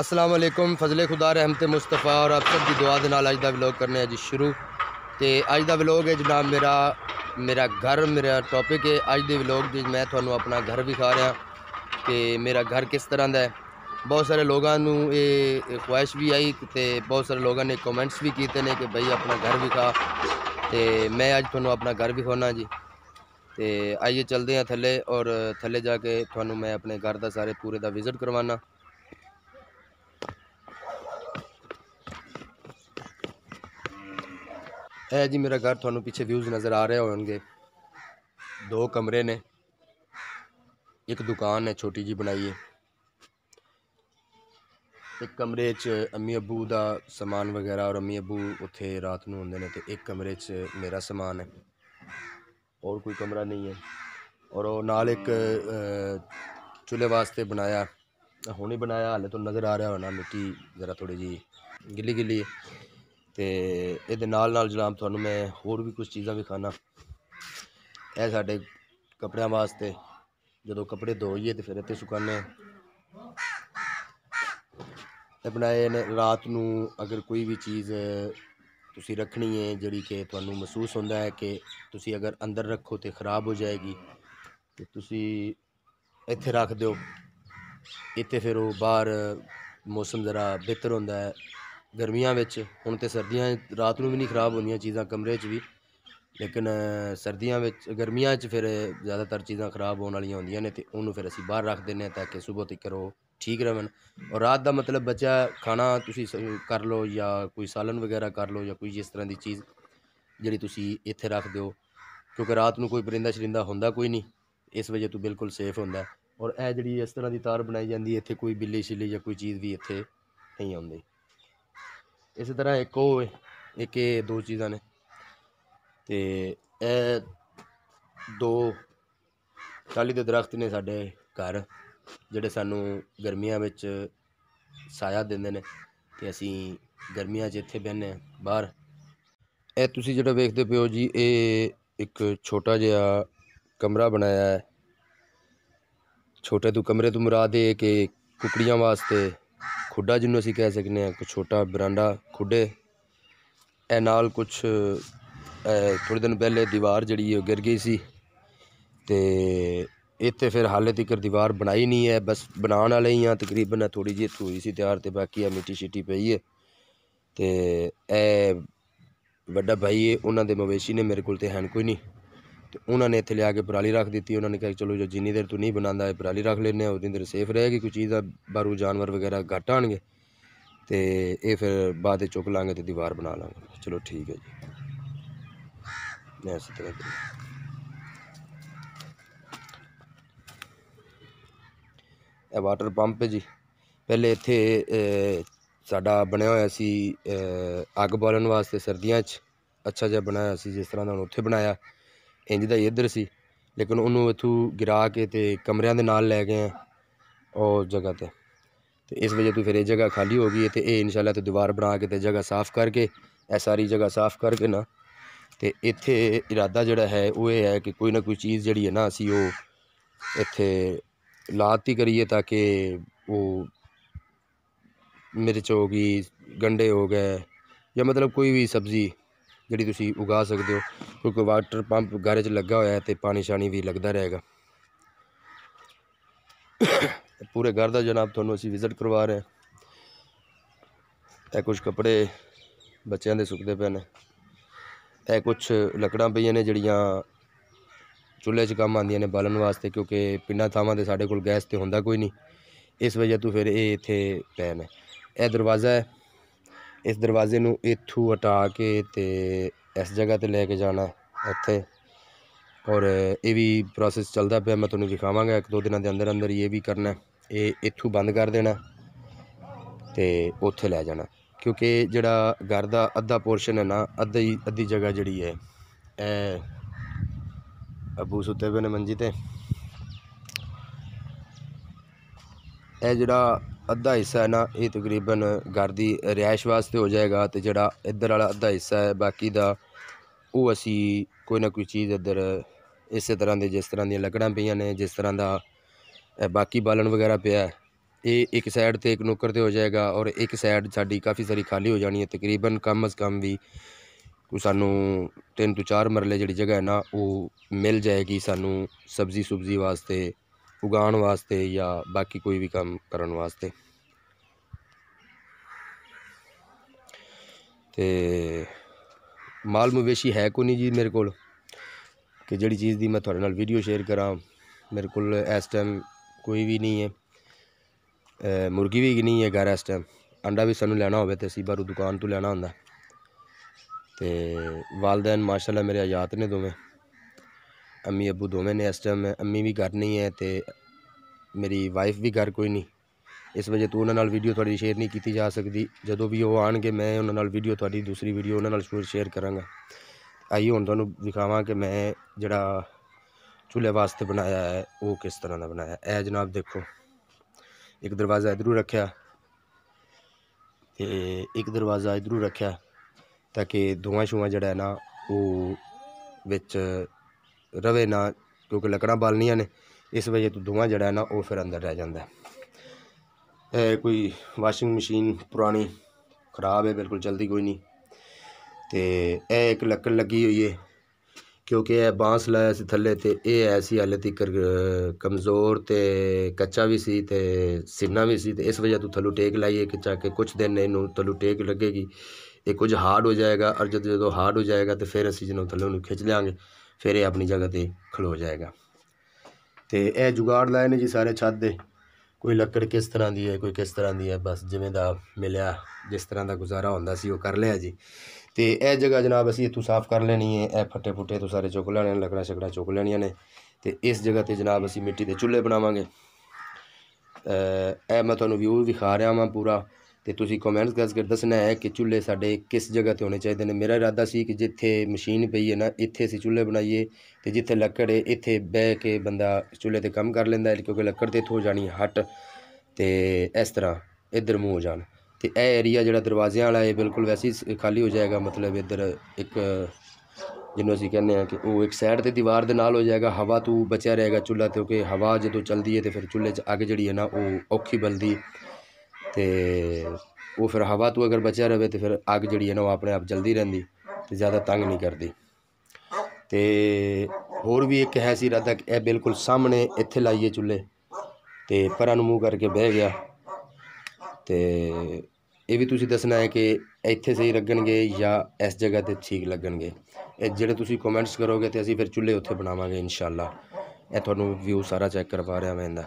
ਅਸਲਾਮ ਅਲੈਕੁਮ ਫਜ਼ਲੇ ਖੁਦਾ ਰਹਿਮਤ ਮੁਸਤਫਾ ਔਰ ਆਪ ਸਭ ਦੀ ਦੁਆ ਦੇ ਨਾਲ ਅੱਜ ਦਾ ਵਲੌਗ ਕਰਨੇ ਅੱਜ ਸ਼ੁਰੂ ਤੇ ਅੱਜ ਦਾ ਵਲੌਗ ਹੈ ਜਨਾਬ ਮੇਰਾ ਮੇਰਾ ਘਰ ਮੇਰਾ ਟੌਪਿਕ ਹੈ ਅੱਜ ਦੇ ਵਲੌਗ ਦੇ ਮੈਂ ਤੁਹਾਨੂੰ ਆਪਣਾ ਘਰ ਵਿਖਾ ਰਿਹਾ ਕਿ ਮੇਰਾ ਘਰ ਕਿਸ ਤਰ੍ਹਾਂ ਦਾ ਹੈ ਬਹੁਤ ਸਾਰੇ ਲੋਕਾਂ ਨੂੰ ਇਹ ਖੁਆਇਸ਼ ਵੀ ਆਈ ਤੇ ਬਹੁਤ ਸਾਰੇ ਲੋਕਾਂ ਨੇ ਕਮੈਂਟਸ ਵੀ ਕੀਤੇ ਨੇ ਕਿ ਭਾਈ ਆਪਣਾ ਘਰ ਵਿਖਾ ਤੇ ਮੈਂ ਅੱਜ ਤੁਹਾਨੂੰ ਆਪਣਾ ਘਰ ਵਿਖਾਉਣਾ ਜੀ ਤੇ ਆਈਏ ਚਲਦੇ ਹਾਂ ਥੱਲੇ ਔਰ ਥੱਲੇ ਜਾ ਕੇ ਤੁਹਾਨੂੰ ਮੈਂ ਆਪਣੇ ਘਰ ਦਾ ਸਾਰੇ ਪੂਰੇ ਦਾ ਵਿਜ਼ਿਟ ਕਰਵਾਉਣਾ ਇਹ ਜੀ ਮੇਰਾ ਘਰ ਤੁਹਾਨੂੰ ਪਿੱਛੇ ਵਿਊਜ਼ ਨਜ਼ਰ ਆ ਰਹੇ ਹੋਣਗੇ ਦੋ ਕਮਰੇ ਨੇ ਇੱਕ ਦੁਕਾਨ ਹੈ ਛੋਟੀ ਜੀ ਬਣਾਈ ਹੈ ਇੱਕ ਕਮਰੇ 'ਚ ਅੰਮੀ ਅਬੂ ਦਾ ਸਮਾਨ ਵਗੈਰਾ ਔਰ ਅੰਮੀ ਅਬੂ ਉੱਥੇ ਰਾਤ ਨੂੰ ਹੁੰਦੇ ਨੇ ਤੇ ਇੱਕ ਕਮਰੇ 'ਚ ਮੇਰਾ ਸਮਾਨ ਹੈ ਔਰ ਕੋਈ ਕਮਰਾ ਨਹੀਂ ਹੈ ਔਰ ਉਹ ਨਾਲ ਇੱਕ ਚੁੱਲ੍ਹੇ ਵਾਸਤੇ ਬਣਾਇਆ ਹੁਣੇ ਬਣਾਇਆ ਹਾਲੇ ਤੋਂ ਨਜ਼ਰ ਆ ਰਿਹਾ ਹੋਣਾ ਮਿੱਟੀ ਜ਼ਰਾ ਥੋੜੀ ਜੀ ਗਿੱਲੀ ਗਿੱਲੀ ਹੈ ਤੇ ਇਹਦੇ ਨਾਲ ਨਾਲ ਜਨਾਬ ਤੁਹਾਨੂੰ ਮੈਂ ਹੋਰ ਵੀ ਕੁਝ ਚੀਜ਼ਾਂ ਵਿਖਾਣਾ ਇਹ ਸਾਡੇ ਕੱਪੜਿਆਂ ਵਾਸਤੇ ਜਦੋਂ ਕੱਪੜੇ ਧੋਈਏ ਤੇ ਫਿਰ ਇੱਥੇ ਸੁਕਾਣੇ ਤੇ ਬਣਾਏ ਨੇ ਰਾਤ ਨੂੰ ਅਗਰ ਕੋਈ ਵੀ ਚੀਜ਼ ਤੁਸੀਂ ਰੱਖਣੀ ਹੈ ਜਿਹੜੀ ਕਿ ਤੁਹਾਨੂੰ ਮਹਿਸੂਸ ਹੁੰਦਾ ਹੈ ਕਿ ਤੁਸੀਂ ਅਗਰ ਅੰਦਰ ਰੱਖੋ ਤੇ ਖਰਾਬ ਹੋ ਜਾਏਗੀ ਤੇ ਤੁਸੀਂ ਇੱਥੇ ਰੱਖ ਦਿਓ ਇੱਥੇ ਫਿਰ ਉਹ ਬਾਹਰ ਮੌਸਮ ਜ਼ਰਾ ਬਿਹਤਰ ਹੁੰਦਾ ਹੈ ਗਰਮੀਆਂ ਵਿੱਚ ਹੁਣ ਤੇ ਸਰਦੀਆਂ ਰਾਤ ਨੂੰ ਵੀ ਨਹੀਂ ਖਰਾਬ ਹੁੰਦੀਆਂ ਚੀਜ਼ਾਂ ਕਮਰੇ 'ਚ ਵੀ ਲੇਕਿਨ ਸਰਦੀਆਂ ਵਿੱਚ ਗਰਮੀਆਂ 'ਚ ਫਿਰ ਜ਼ਿਆਦਾਤਰ ਚੀਜ਼ਾਂ ਖਰਾਬ ਹੋਣ ਵਾਲੀਆਂ ਹੁੰਦੀਆਂ ਨੇ ਤੇ ਉਹਨੂੰ ਫਿਰ ਅਸੀਂ ਬਾਹਰ ਰੱਖ ਦਿੰਨੇ ਆ ਤਾਂ ਕਿ ਸਵੇਰ ਤੱਕ ਉਹ ਠੀਕ ਰਹਿਣ ਔਰ ਰਾਤ ਦਾ ਮਤਲਬ ਬੱਚਾ ਖਾਣਾ ਤੁਸੀਂ ਕਰ ਲਓ ਜਾਂ ਕੋਈ ਸਾਲਨ ਵਗੈਰਾ ਕਰ ਲਓ ਜਾਂ ਕੋਈ ਇਸ ਤਰ੍ਹਾਂ ਦੀ ਚੀਜ਼ ਜਿਹੜੀ ਤੁਸੀਂ ਇੱਥੇ ਰੱਖ ਦਿਓ ਕਿਉਂਕਿ ਰਾਤ ਨੂੰ ਕੋਈ ਪਰਿੰਦਾ ਸ਼ਰਿੰਦਾ ਹੁੰਦਾ ਕੋਈ ਨਹੀਂ ਇਸ ਵਜ੍ਹਾ ਤੋਂ ਬਿਲਕੁਲ ਸੇਫ ਹੁੰਦਾ ਔਰ ਇਹ ਜਿਹੜੀ ਇਸ ਤਰ੍ਹਾਂ ਦੀ ਤਾਰ ਬਣਾਈ ਜਾਂਦੀ ਇੱਥੇ ਕੋਈ ਬਿੱਲੀ ਛਿੱਲੀ ਜਾਂ ਕੋਈ ਚੀਜ਼ ਵੀ ਇੱਥੇ ਨਹੀਂ ਆਉਂਦੀ ਇਸੇ ਤਰ੍ਹਾਂ ਇੱਕ ਉਹ ਇੱਕ ਇਹ ਦੋ ਚੀਜ਼ਾਂ ਨੇ ਤੇ ਇਹ ਦੋ ਟਾਲੀ ਦੇ ਦਰਖਤ ਨੇ ਸਾਡੇ ਘਰ ਜਿਹੜੇ ਸਾਨੂੰ ਗਰਮੀਆਂ ਵਿੱਚ ਸਾਇਆ ਦਿੰਦੇ ਨੇ ਤੇ ਅਸੀਂ ਗਰਮੀਆਂ 'ਚ ਇੱਥੇ ਬੈਨੇ ਬਾਹਰ ਇਹ ਤੁਸੀਂ ਜਿਹੜਾ ਵੇਖਦੇ ਪਿਓ ਜੀ ਇਹ ਇੱਕ ਛੋਟਾ ਜਿਹਾ ਕਮਰਾ ਬਣਾਇਆ ਹੈ ਛੋਟੇ ਤੋਂ ਕਮਰੇ ਤੋਂ ਮੁਰਾਦ ਇਹ ਕਿ ਕੁਕੜੀਆਂ ਵਾਸਤੇ ਖੁੱਡਾ ਜਿੰਨੂੰ ਅਸੀਂ ਕਹਿ ਸਕਨੇ ਆ ਇੱਕ ਛੋਟਾ ਬਰਾਂਡਾ ਖੁੱਡੇ ਇਹ ਨਾਲ ਕੁਝ ਥੋੜੇ ਦਿਨ ਪਹਿਲੇ ਦੀਵਾਰ ਜਿਹੜੀ ਉਹ ਗਿਰ ਗਈ ਸੀ ਤੇ ਇੱਥੇ ਫਿਰ ਹਾਲੇ ਤੱਕ ਦੀਵਾਰ ਬਣਾਈ ਨਹੀਂ ਹੈ ਬਸ ਬਣਾਉਣ ਵਾਲੇ ਹੀ ਆ ਤਕਰੀਬਨ ਥੋੜੀ ਜਿਹੀ ਹੋਈ ਸੀ ਤਿਆਰ ਤੇ ਬਾਕੀ ਆ ਮਿੱਟੀ ਛਿੱਟੀ ਪਈ ਹੈ ਤੇ ਇਹ ਵੱਡਾ ਭਾਈ ਇਹ ਉਹਨਾਂ ਦੇ ਮਵੇਸ਼ੀ ਨੇ ਮੇਰੇ ਕੋਲ ਤੇ ਹਨ ਕੋਈ ਨਹੀਂ ਤੇ ਉਹਨਾਂ ਨੇ ਇੱਥੇ ਲਿਆ ਕੇ ਪਰਾਲੀ ਰੱਖ ਦਿੱਤੀ ਉਹਨਾਂ ਨੇ ਕਿਹਾ ਚਲੋ ਜੋ ਜਿੰਨੀ ਦੇਰ ਤੂੰ ਨਹੀਂ ਬਣਾਉਂਦਾ ਇਹ ਪਰਾਲੀ ਰੱਖ ਲੈਨੇ ਆ ਦਿਨ ਦੇਰ ਸੇਫ ਰਹੇਗੀ ਕੋਈ ਚੀਜ਼ ਦਾ ਬਾਰੂ ਜਾਨਵਰ ਵਗੈਰਾ ਘੱਟ ਆਣਗੇ ਤੇ ਇਹ ਫਿਰ ਬਾਅਦ ਵਿੱਚ ਚੁੱਕ ਲਾਂਗੇ ਤੇ ਦੀਵਾਰ ਬਣਾ ਲਾਂਗੇ ਚਲੋ ਠੀਕ ਹੈ ਜੀ ਇਸ ਤਰ੍ਹਾਂ ਇਹ ਵਾਟਰ ਪੰਪ ਹੈ ਜੀ ਪਹਿਲੇ ਇੱਥੇ ਸਾਡਾ ਬਣਿਆ ਹੋਇਆ ਸੀ ਅੱਗ ਬਾਲਣ ਵਾਸਤੇ ਸਰਦੀਆਂ 'ਚ ਅੱਛਾ ਜਿਹਾ ਬਣਾਇਆ ਸੀ ਜਿਸ ਤਰ੍ਹਾਂ ਦਾ ਹੁਣ ਉੱਥੇ ਬਣਾਇਆ ਇੰਜ ਦਾ ਹੀ ਇੱਧਰ ਸੀ ਲੇਕਿਨ ਉਹਨੂੰ ਇਥੋਂ ਗਿਰਾ ਕੇ ਤੇ ਕਮਰਿਆਂ ਦੇ ਨਾਲ ਲੈ ਗਏ ਆ ਉਹ ਜਗ੍ਹਾ ਤੇ ਤੇ ਇਸ ਵਜ੍ਹਾ ਤੋਂ ਫਿਰ ਇਹ ਜਗ੍ਹਾ ਖਾਲੀ ਹੋ ਗਈ ਤੇ ਇਹ ਇਨਸ਼ਾਅੱਲਾ ਤੇ ਦੀਵਾਰ ਬਣਾ ਕੇ ਤੇ ਜਗ੍ਹਾ ਸਾਫ਼ ਕਰਕੇ ਇਹ ਸਾਰੀ ਜਗ੍ਹਾ ਸਾਫ਼ ਕਰਕੇ ਨਾ ਤੇ ਇੱਥੇ ਇਰਾਦਾ ਜਿਹੜਾ ਹੈ ਉਹ ਇਹ ਹੈ ਕਿ ਕੋਈ ਨਾ ਕੋਈ ਚੀਜ਼ ਜਿਹੜੀ ਹੈ ਨਾ ਅਸੀਂ ਉਹ ਇੱਥੇ ਲਾਤੀ ਕਰੀਏ ਤਾਂ ਕਿ ਉਹ ਮਿਰਚ ਹੋ ਗਈ ਗੰਡੇ ਹੋ ਗਏ ਜਾਂ ਮਤਲਬ ਕੋਈ ਵੀ ਸਬਜ਼ੀ ਜਿਹੜੀ ਤੁਸੀਂ ਉਗਾ ਸਕਦੇ ਹੋ ਕਿਉਂਕਿ ਵਾਟਰ ਪੰਪ ਘਰੇ 'ਚ ਲੱਗਾ ਹੋਇਆ ਹੈ ਤੇ ਪਾਣੀ ਸ਼ਾਣੀ ਵੀ ਲੱਗਦਾ ਰਹੇਗਾ ਪੂਰੇ ਘਰ ਦਾ ਜਨਾਬ ਤੁਹਾਨੂੰ ਅਸੀਂ ਵਿਜ਼ਿਟ ਕਰਵਾ ਰਹੇ ਹਾਂ ਇਹ ਕੁਝ ਕੱਪੜੇ ਬੱਚਿਆਂ ਦੇ ਸੁੱਕਦੇ ਪਏ ਨੇ ਇਹ ਕੁਝ ਲੱਕੜਾਂ ਪਈਆਂ ਨੇ ਜਿਹੜੀਆਂ ਚੁੱਲ੍ਹੇ 'ਚ ਕੰਮ ਆਉਂਦੀਆਂ ਨੇ ਬਾਲਣ ਵਾਸਤੇ ਕਿਉਂਕਿ ਪਿੰਡਾਂ ਥਾਵਾਂ ਦੇ ਸਾਡੇ ਕੋਲ ਗੈਸ ਤੇ ਹੁੰਦਾ ਕੋਈ ਨਹੀਂ ਇਸ ਵਜ੍ਹਾ ਤੋਂ ਫਿਰ ਇਹ ਇੱਥੇ ਪਏ ਨੇ ਇਹ ਦਰਵਾਜ਼ਾ ਹੈ ਇਸ ਦਰਵਾਜ਼ੇ ਨੂੰ ਇੱਥੋਂ ਹਟਾ ਕੇ ਤੇ ਇਸ ਜਗ੍ਹਾ ਤੇ ਲੈ ਕੇ ਜਾਣਾ ਇੱਥੇ ਔਰ ਇਹ ਵੀ ਪ੍ਰੋਸੈਸ ਚੱਲਦਾ ਪਿਆ ਮੈਂ ਤੁਹਾਨੂੰ ਦਿਖਾਵਾਂਗਾ ਇੱਕ ਦੋ ਦਿਨਾਂ ਦੇ ਅੰਦਰ ਅੰਦਰ ਇਹ ਵੀ ਕਰਨਾ ਇਹ ਇੱਥੋਂ ਬੰਦ ਕਰ ਦੇਣਾ ਤੇ ਉੱਥੇ ਲੈ ਜਾਣਾ ਕਿਉਂਕਿ ਜਿਹੜਾ ਘਰ ਦਾ ਅੱਧਾ ਪੋਰਸ਼ਨ ਹੈ ਨਾ ਅੱਧਾ ਹੀ ਅੱਧੀ ਜਗ੍ਹਾ ਜਿਹੜੀ ਹੈ ਇਹ ਅਬੂ ਸੁੱਤੇ ਬਨੇ ਨੇ ਮੰਜੀ ਤੇ ਇਹ ਜਿਹੜਾ ਅੱਧਾ ਹਿੱਸਾ ਹੈ ਨਾ ਇਹ ਤਕਰੀਬਨ ਘਰ ਦੀ ਰਿਹਾਇਸ਼ ਵਾਸਤੇ ਹੋ ਜਾਏਗਾ ਤੇ ਜਿਹੜਾ ਇੱਧਰ ਵਾਲਾ ਅੱਧਾ ਹਿੱਸਾ ਹੈ ਬਾਕੀ ਦਾ ਉਹ ਅਸੀਂ ਕੋਈ ਨਾ ਕੋਈ ਚੀਜ਼ ਇੱਧਰ ਇਸੇ ਤਰ੍ਹਾਂ ਦੇ ਜਿਸ ਤਰ੍ਹਾਂ ਦੀਆਂ ਲੱਕੜਾਂ ਪਈਆਂ ਨੇ ਜਿਸ ਤਰ੍ਹਾਂ ਦਾ ਬਾਕੀ ਬਾਲਣ ਵਗੈਰਾ ਪਿਆ ਇਹ ਇੱਕ ਸਾਈਡ ਤੇ ਇੱਕ ਨੁੱਕਰ ਤੇ ਹੋ ਜਾਏਗਾ ਔਰ ਇੱਕ ਸਾਈਡ ਸਾਡੀ ਕਾਫੀ ਸਾਰੀ ਖਾਲੀ ਹੋ ਜਾਣੀ ਹੈ ਤਕਰੀਬਨ ਕਮ ਅਸ ਕਮ ਵੀ ਕੋ ਸਾਨੂੰ ਤਿੰਨ ਤੋਂ ਚਾਰ ਮਰਲੇ ਜਿਹੜੀ ਜਗ੍ਹਾ ਹੈ ਨਾ ਉਹ ਮਿਲ ਜਾਏਗੀ ਸਾਨੂੰ ਸਬਜ਼ੀ ਸੁਬਜ਼ੀ ਵਾਸਤੇ ਉਗਾਉਣ ਵਾਸਤੇ ਜਾਂ ਬਾਕੀ ਕੋਈ ਵੀ ਕੰਮ ਕਰਨ ਵਾਸਤੇ ਤੇ ਮਾਲ ਮਵੇਸ਼ੀ ਹੈ ਕੋ ਨਹੀਂ ਜੀ ਮੇਰੇ ਕੋਲ ਕਿ ਜਿਹੜੀ ਚੀਜ਼ ਦੀ ਮੈਂ ਤੁਹਾਡੇ ਨਾਲ ਵੀਡੀਓ ਸ਼ੇਅਰ ਕਰਾਂ ਮੇਰੇ ਕੋਲ ਇਸ ਟਾਈਮ ਕੋਈ ਵੀ ਨਹੀਂ ਹੈ ਮੁਰਗੀ ਵੀ ਨਹੀਂ ਹੈ ਘਰ ਇਸ ਟਾਈਮ ਅੰਡਾ ਵੀ ਸਾਨੂੰ ਲੈਣਾ ਹੋਵੇ ਤੇ ਅਸੀਂ ਬਾਹਰੋਂ ਦੁਕਾਨ ਤੋਂ ਲੈਣਾ ਹੁੰਦਾ ਤੇ ਵਾਲਦੈਨ ਮਾਸ਼ਾਅੱਲਾ ਮੇਰੇ ਆਯਾਤ ਨੇ ਦੋਵੇਂ ਅੰਮੀ अबू ਦੋਵੇਂ ਨੇ ਇਸ ਟਾਈਮ ਅੰਮੀ ਵੀ ਘਰ ਨਹੀਂ ਹੈ ਤੇ ਮੇਰੀ ਵਾਈਫ ਵੀ ਘਰ ਕੋਈ ਨਹੀਂ ਇਸ ਵਜ੍ਹਾ ਤੋਂ ਉਹਨਾਂ ਨਾਲ ਵੀਡੀਓ ਤੁਹਾਡੀ ਸ਼ੇਅਰ ਨਹੀਂ ਕੀਤੀ ਜਾ ਸਕਦੀ ਜਦੋਂ ਵੀ ਉਹ ਆਣਗੇ ਮੈਂ ਉਹਨਾਂ ਨਾਲ ਵੀਡੀਓ ਤੁਹਾਡੀ ਦੂਸਰੀ ਵੀਡੀਓ ਉਹਨਾਂ ਨਾਲ ਸ਼ੇਅਰ ਕਰਾਂਗਾ ਆਈ ਹੁਣ ਤੁਹਾਨੂੰ ਵਿਖਾਵਾਂ ਕਿ ਮੈਂ ਜਿਹੜਾ ਚੁੱਲ੍ਹੇ ਵਾਸਤੇ ਬਣਾਇਆ ਹੈ ਉਹ ਕਿਸ ਤਰ੍ਹਾਂ ਦਾ ਬਣਾਇਆ ਹੈ ਜਨਾਬ ਦੇਖੋ ਇੱਕ ਦਰਵਾਜ਼ਾ ਇਧਰੋਂ ਰੱਖਿਆ ਤੇ ਇੱਕ ਦਰਵਾਜ਼ਾ ਇਧਰੋਂ ਰੱਖਿਆ ਤਾਂ ਕਿ ਦੋਵਾਂ ਸ਼ੂਆਂ ਜਿਹੜਾ ਹੈ ਨਾ ਉਹ ਵਿੱਚ ਰਵੇ ਨਾ ਕਿਉਂਕਿ ਲੱਕੜਾਂ ਬਲਨੀਆਂ ਨੇ ਇਸ ਵਜ੍ਹਾ ਤੋਂ ਧੂਆਂ ਜਿਹੜਾ ਨਾ ਉਹ ਫਿਰ ਅੰਦਰ ਰਹਿ ਜਾਂਦਾ ਹੈ ਕੋਈ ਵਾਸ਼ਿੰਗ ਮਸ਼ੀਨ ਪੁਰਾਣੀ ਖਰਾਬ ਹੈ ਬਿਲਕੁਲ ਜਲਦੀ ਕੋਈ ਨਹੀਂ ਤੇ ਇਹ ਇੱਕ ਲੱਕੜ ਲੱਗੀ ਹੋਈ ਹੈ ਕਿਉਂਕਿ ਇਹ ਬਾਂਸ ਲਾਇਆ ਸੀ ਥੱਲੇ ਤੇ ਇਹ ਐਸੀ ਹਾਲਤ ਹੀ ਕਮਜ਼ੋਰ ਤੇ ਕੱਚਾ ਵੀ ਸੀ ਤੇ ਸਿੰਨਾ ਵੀ ਸੀ ਤੇ ਇਸ ਵਜ੍ਹਾ ਤੋਂ ਥੱਲੂ ਟੇਕ ਲਾਈਏ ਕਿ ਚਾਕੇ ਕੇ ਕੁਝ ਦਿਨ ਇਹਨੂੰ ਥੱਲੂ ਟੇਕ ਲੱਗੇਗੀ ਇਹ ਕੁਝ ਹਾਰਡ ਹੋ ਜਾਏਗਾ ਔਰ ਜਦ ਜਦੋਂ ਹਾਰਡ ਹੋ ਜਾਏਗਾ ਤੇ ਫਿਰ ਅਸੀਂ ਜਿਹਨੂੰ ਥੱਲੇ ਨੂੰ ਖਿੱਚ ਲਿਆਂਗੇ ਫਿਰ ਇਹ ਆਪਣੀ ਜਗ੍ਹਾ ਤੇ ਖਲੋ ਜਾਏਗਾ ਤੇ ਇਹ ਜੁਗਾੜ ਲਾਏ ਨੇ ਜੀ ਸਾਰੇ ਛੱਤ ਦੇ ਕੋਈ ਲੱਕੜ ਕਿਸ ਤਰ੍ਹਾਂ ਦੀ ਹੈ ਕੋਈ ਕਿਸ ਤਰ੍ਹਾਂ ਦੀ ਹੈ ਬਸ ਜਿਵੇਂ ਦਾ ਮਿਲਿਆ ਜਿਸ ਤਰ੍ਹਾਂ ਦਾ ਗੁਜ਼ਾਰਾ ਹੁੰਦਾ ਸੀ ਉਹ ਕਰ ਲਿਆ ਜੀ ਤੇ ਇਹ ਜਗ੍ਹਾ ਜਨਾਬ ਅਸੀਂ ਇੱਥੋਂ ਸਾਫ਼ ਕਰ ਲੈਣੀ ਹੈ ਇਹ ਫੱਟੇ ਫੁੱਟੇ ਤੋਂ ਸਾਰੇ ਚੁੱਕ ਲੈਣੇ ਲੱਕੜਾਂ ਛਕੜਾਂ ਚੁੱਕ ਲੈਣੀਆਂ ਨੇ ਤੇ ਇਸ ਜਗ੍ਹਾ ਤੇ ਜਨਾਬ ਅਸੀਂ ਮਿੱਟੀ ਦੇ ਚੁੱਲ੍ਹੇ ਬਣਾਵਾਂਗੇ ਇਹ ਮੈਂ ਤੁਹਾਨੂੰ ਵਿਊ ਵਿਖਾ ਰਿਹਾ ਹਾਂ ਪੂਰਾ ਤੇ ਤੁਸੀਂ ਕਮੈਂਟਸ ਗੱਲ ਕਰ ਦੱਸਣਾ ਹੈ ਕਿ ਚੁੱਲ੍ਹੇ ਸਾਡੇ ਕਿਸ ਜਗ੍ਹਾ ਤੇ ਹੋਣੇ ਚਾਹੀਦੇ ਨੇ ਮੇਰਾ ਇਰਾਦਾ ਸੀ ਕਿ ਜਿੱਥੇ ਮਸ਼ੀਨ ਪਈ ਹੈ ਨਾ ਇੱਥੇ ਅਸੀਂ ਚੁੱਲ੍ਹੇ ਬਣਾਈਏ ਤੇ ਜਿੱਥੇ ਲੱਕੜ ਹੈ ਇੱਥੇ ਬਹਿ ਕੇ ਬੰਦਾ ਚੁੱਲ੍ਹੇ ਤੇ ਕੰਮ ਕਰ ਲੈਂਦਾ ਕਿਉਂਕਿ ਲੱਕੜ ਤੇ ਥੋ ਜਾਣੀ ਹਟ ਤੇ ਇਸ ਤਰ੍ਹਾਂ ਇਧਰ ਮੂੰਹ ਜਾਣ ਤੇ ਇਹ ਏਰੀਆ ਜਿਹੜਾ ਦਰਵਾਜ਼ਿਆਂ ਵਾਲਾ ਹੈ ਬਿਲਕੁਲ ਵੈਸੇ ਹੀ ਖਾਲੀ ਹੋ ਜਾਏਗਾ ਮਤਲਬ ਇਧਰ ਇੱਕ ਜਿਹਨੂੰ ਅਸੀਂ ਕਹਿੰਦੇ ਆ ਕਿ ਉਹ ਇੱਕ ਸਾਈਡ ਤੇ ਦੀਵਾਰ ਦੇ ਨਾਲ ਹੋ ਜਾਏਗਾ ਹਵਾ ਤੋਂ ਬਚਿਆ ਰਹੇਗਾ ਚੁੱਲ੍ਹਾ ਕਿਉਂਕਿ ਹਵਾ ਜਦੋਂ ਚਲਦੀ ਹੈ ਤੇ ਫਿਰ ਚੁੱਲ੍ਹੇ 'ਚ ਅੱਗ ਜਿਹੜੀ ਹੈ ਨਾ ਉਹ ਔਖੀ ਬਲਦੀ ਤੇ ਉਹ ਫਿਰ ਹਵਾ ਤੋਂ ਅਗਰ ਬਚਿਆ ਰਹੇ ਤੇ ਫਿਰ ਅੱਗ ਜਿਹੜੀ ਹੈ ਨਾ ਉਹ ਆਪਣੇ ਆਪ ਜਲਦੀ ਰਹਿੰਦੀ ਤੇ ਜ਼ਿਆਦਾ ਤੰਗ ਨਹੀਂ ਕਰਦੀ ਤੇ ਹੋਰ ਵੀ ਇੱਕ ਹੈ ਸੀ ਰਦਕ ਇਹ ਬਿਲਕੁਲ ਸਾਹਮਣੇ ਇੱਥੇ ਲਾਈਏ ਚੁੱਲ੍ਹੇ ਤੇ ਪਰਾਂ ਨੂੰ ਮੂੰਹ ਕਰਕੇ ਬਹਿ ਗਿਆ ਤੇ ਇਹ ਵੀ ਤੁਸੀਂ ਦੱਸਣਾ ਹੈ ਕਿ ਇੱਥੇ ਸਹੀ ਲੱਗਣਗੇ ਜਾਂ ਇਸ ਜਗ੍ਹਾ 'ਤੇ ਠੀਕ ਲੱਗਣਗੇ ਇਹ ਜਿਹੜੇ ਤੁਸੀਂ ਕਮੈਂਟਸ ਕਰੋਗੇ ਤੇ ਅਸੀਂ ਫਿਰ ਚੁੱਲ੍ਹੇ ਉੱਥੇ ਬਣਾਵਾਂਗੇ ਇਨਸ਼ਾਅੱਲਾ ਇਹ ਤੁਹਾਨੂੰ ਵਿਊ ਸਾਰਾ ਚੈੱਕ ਕਰਵਾ ਰਿਹਾ ਮੈਂ ਇਹਦਾ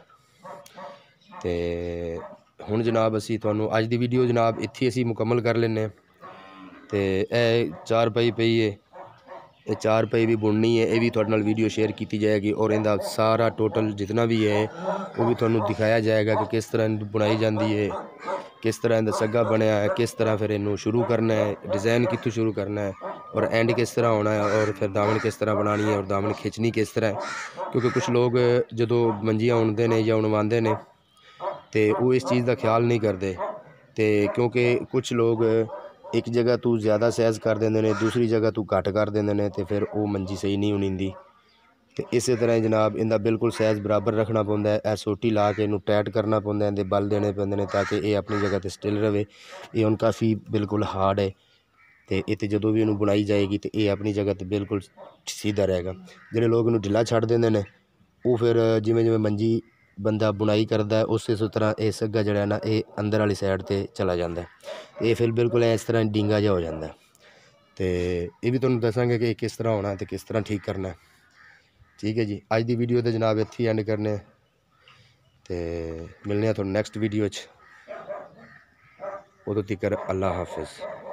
ਤੇ ਹੁਣ ਜਨਾਬ ਅਸੀਂ ਤੁਹਾਨੂੰ ਅੱਜ ਦੀ ਵੀਡੀਓ ਜਨਾਬ ਇੱਥੇ ਅਸੀਂ ਮੁਕੰਮਲ ਕਰ ਲੈਨੇ ਤੇ ਇਹ ਚਾਰ ਪਈ ਪਈ ਏ ਇਹ ਚਾਰ ਪਈ ਵੀ ਬੁਣਨੀ ਹੈ ਇਹ ਵੀ ਤੁਹਾਡੇ ਨਾਲ ਵੀਡੀਓ ਸ਼ੇਅਰ ਕੀਤੀ ਜਾਏਗੀ ਔਰ ਇਹਦਾ ਸਾਰਾ ਟੋਟਲ ਜਿੰਨਾ ਵੀ ਹੈ ਉਹ ਵੀ ਤੁਹਾਨੂੰ ਦਿਖਾਇਆ ਜਾਏਗਾ ਕਿ ਕਿਸ ਤਰ੍ਹਾਂ ਬੁਣਾਈ ਜਾਂਦੀ ਹੈ ਕਿਸ ਤਰ੍ਹਾਂ ਇਹਦਾ ਸੱਗਾ ਬਣਿਆ ਹੈ ਕਿਸ ਤਰ੍ਹਾਂ ਫਿਰ ਇਹਨੂੰ ਸ਼ੁਰੂ ਕਰਨਾ ਹੈ ਡਿਜ਼ਾਈਨ ਕਿੱਥੋਂ ਸ਼ੁਰੂ ਕਰਨਾ ਹੈ ਔਰ ਐਂਡ ਕਿਸ ਤਰ੍ਹਾਂ ਹੋਣਾ ਹੈ ਔਰ ਫਿਰ ਦਾਮਨ ਕਿਸ ਤਰ੍ਹਾਂ ਬਣਾਣੀ ਹੈ ਔਰ ਦਾਮਨ ਖਿੱਚਣੀ ਕਿਸ ਤਰ੍ਹਾਂ ਕਿਉਂਕਿ ਕੁਝ ਲੋਕ ਜਦੋਂ ਮੰਜੀਆਂ ਉਣਦੇ ਨੇ ਜਾਂ ਉਣਵਾਉਂਦੇ ਨੇ ਤੇ ਉਹ ਇਸ ਚੀਜ਼ ਦਾ ਖਿਆਲ ਨਹੀਂ ਕਰਦੇ ਤੇ ਕਿਉਂਕਿ ਕੁਝ ਲੋਕ ਇੱਕ ਜਗ੍ਹਾ ਤੂੰ ਜ਼ਿਆਦਾ ਸੈਜ਼ ਕਰ ਦਿੰਦੇ ਨੇ ਦੂਸਰੀ ਜਗ੍ਹਾ ਤੂੰ ਘੱਟ ਕਰ ਦਿੰਦੇ ਨੇ ਤੇ ਫਿਰ ਉਹ ਮੰਜੀ ਸਹੀ ਨਹੀਂ ਹੁੰਦੀ ਤੇ ਇਸੇ ਤਰ੍ਹਾਂ ਜਨਾਬ ਇਹਦਾ ਬਿਲਕੁਲ ਸਾਈਜ਼ ਬਰਾਬਰ ਰੱਖਣਾ ਪੈਂਦਾ ਹੈ ਐਸਓਟੀ ਲਾ ਕੇ ਇਹਨੂੰ ਟਾਈਟ ਕਰਨਾ ਪੈਂਦਾ ਇਹਦੇ ਬਲ ਦੇਣੇ ਪੈਂਦੇ ਨੇ ਤਾਂ ਕਿ ਇਹ ਆਪਣੀ ਜਗ੍ਹਾ ਤੇ ਸਟਿਲ ਰਹੇ ਇਹ ਹੁਣ ਕਾਫੀ ਬਿਲਕੁਲ ਹਾਰਡ ਹੈ ਤੇ ਇਹ ਤੇ ਜਦੋਂ ਵੀ ਇਹਨੂੰ ਬੁਣਾਈ ਜਾਏਗੀ ਤੇ ਇਹ ਆਪਣੀ ਜਗ੍ਹਾ ਤੇ ਬਿਲਕੁਲ ਸਿੱਧਾ ਰਹੇਗਾ ਜਿਹੜੇ ਲੋਕ ਇਹਨੂੰ ਢਿੱਲਾ ਛੱਡ ਦਿੰਦੇ ਨੇ ਉਹ ਫਿਰ ਜਿਵੇਂ ਜਿਵੇਂ ਮੰਜੀ ਬੰਦਾ ਬੁਣਾਈ ਕਰਦਾ ਉਸੇ ਤਰ੍ਹਾਂ ਇਹ ਸੱਗਾ ਜਿਹੜਾ ਨਾ ਇਹ ਅੰਦਰ ਵਾਲੀ ਸਾਈਡ ਤੇ ਚਲਾ ਜਾਂਦਾ ਇਹ ਫਿਰ ਬਿਲਕੁਲ ਇਸ ਤਰ੍ਹਾਂ ਡਿੰਗਾ ਜਿਹਾ ਹੋ ਜਾਂਦਾ ਤੇ ਇਹ ਵੀ ਤੁਹਾਨੂੰ ਦੱਸਾਂਗੇ ਕਿ ਇਹ ਕਿਸ ਤਰ੍ਹਾਂ ਹੋਣਾ ਤੇ ਕਿਸ ਤਰ੍ਹਾਂ ਠੀਕ ਕਰਨਾ ਠੀਕ ਹੈ ਜੀ ਅੱਜ ਦੀ ਵੀਡੀਓ ਤੇ ਜਨਾਬ ਇੱਥੇ ਐਂਡ ਕਰਨੇ ਤੇ ਮਿਲਨੇ ਆ ਤੁਹਾਨੂੰ ਨੈਕਸਟ ਵੀਡੀਓ 'ਚ ਉਦੋਂ ਤੱਕ ਅੱਲਾ ਹਾਫਿਜ਼